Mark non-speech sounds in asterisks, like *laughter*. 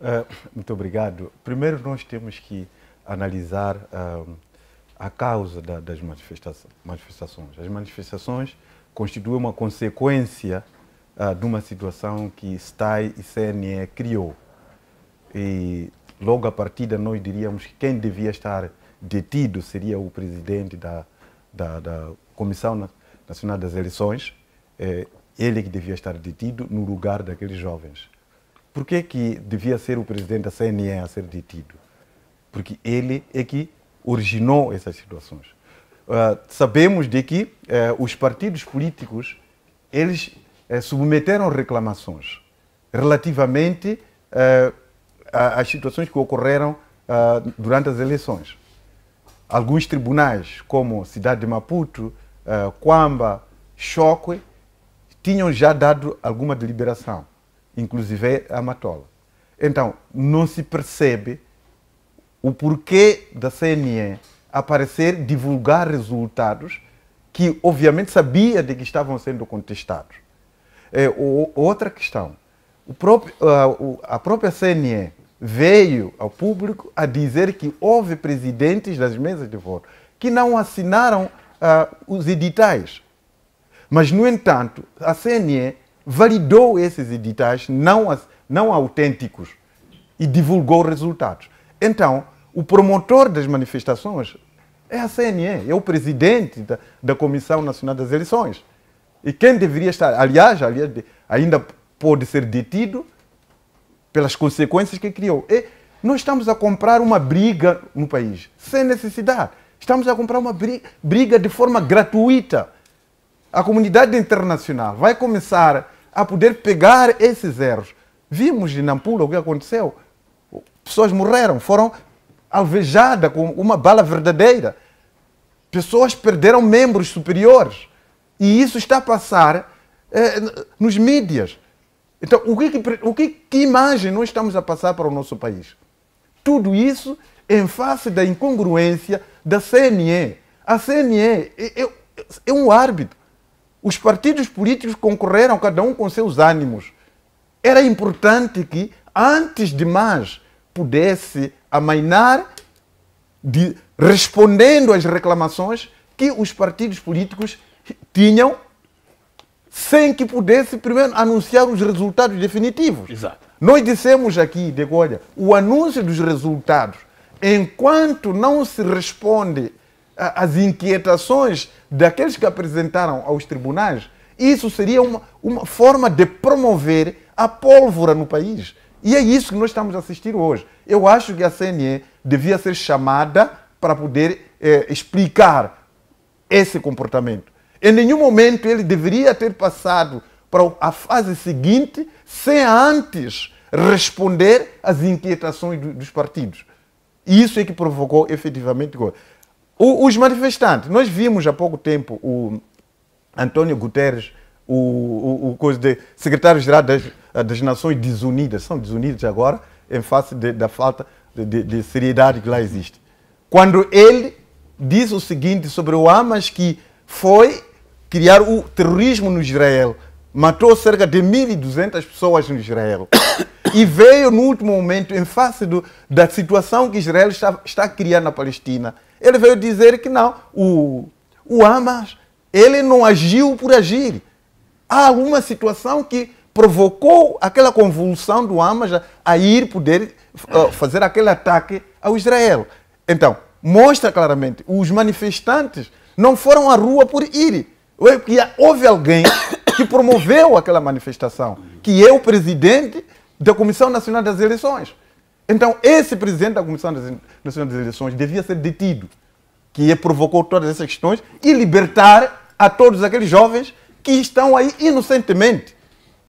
Uh, muito obrigado. Primeiro, nós temos que analisar uh, a causa da, das manifestações. As manifestações constituem uma consequência uh, de uma situação que STAI e CNE criou. E logo a partida nós diríamos que quem devia estar detido seria o presidente da, da, da Comissão Nacional das Eleições, é, ele que devia estar detido no lugar daqueles jovens por que é que devia ser o presidente da CNE a ser detido? Porque ele é que originou essas situações. Uh, sabemos de que uh, os partidos políticos eles uh, submeteram reclamações relativamente eh, às situações que ocorreram ah, durante as eleições. Alguns tribunais, como Cidade de Maputo, Quamba, Choque, tinham já dado alguma deliberação inclusive é a Matola. Então, não se percebe o porquê da CNE aparecer, divulgar resultados que, obviamente, sabia de que estavam sendo contestados. É, outra questão, próprio, a, a própria CNE veio ao público a dizer que houve presidentes das mesas de voto que não assinaram uh, os editais. Mas, no entanto, a CNE validou esses editais não, não autênticos e divulgou resultados. Então, o promotor das manifestações é a CNE, é o presidente da, da Comissão Nacional das Eleições. E quem deveria estar, aliás, aliás ainda pode ser detido pelas consequências que criou. E nós estamos a comprar uma briga no país, sem necessidade. Estamos a comprar uma briga de forma gratuita. A comunidade internacional vai começar a poder pegar esses erros. Vimos em Nampula o que aconteceu. Pessoas morreram, foram alvejadas com uma bala verdadeira. Pessoas perderam membros superiores. E isso está a passar eh, nos mídias. Então, o que, o que, que imagem nós estamos a passar para o nosso país? Tudo isso em face da incongruência da CNE. A CNE é, é, é um árbitro. Os partidos políticos concorreram, cada um com seus ânimos. Era importante que, antes de mais, pudesse amainar, de, respondendo às reclamações que os partidos políticos tinham, sem que pudesse primeiro anunciar os resultados definitivos. Exato. Nós dissemos aqui, olha, o anúncio dos resultados, enquanto não se responde as inquietações daqueles que apresentaram aos tribunais, isso seria uma, uma forma de promover a pólvora no país. E é isso que nós estamos assistindo hoje. Eu acho que a CNE devia ser chamada para poder eh, explicar esse comportamento. Em nenhum momento ele deveria ter passado para a fase seguinte sem antes responder às inquietações do, dos partidos. E isso é que provocou efetivamente. O, os manifestantes, nós vimos há pouco tempo o Antônio Guterres, o, o, o coisa de secretário-geral das, eh, das Nações Desunidas, são desunidos agora, em face de, da falta de, de, de seriedade que lá existe. Quando ele diz o seguinte sobre o Hamas, que foi criar o terrorismo no Israel, matou cerca de 1.200 pessoas no Israel. *coughs* E veio no último momento, em face do, da situação que Israel está, está criando na Palestina, ele veio dizer que não. O, o Hamas, ele não agiu por agir. Há alguma situação que provocou aquela convulsão do Hamas a ir poder uh, fazer aquele ataque ao Israel. Então, mostra claramente, os manifestantes não foram à rua por ir. Porque houve alguém que promoveu aquela manifestação, que é o presidente da Comissão Nacional das Eleições. Então, esse presidente da Comissão Nacional das Eleições devia ser detido, que provocou todas essas questões, e libertar a todos aqueles jovens que estão aí inocentemente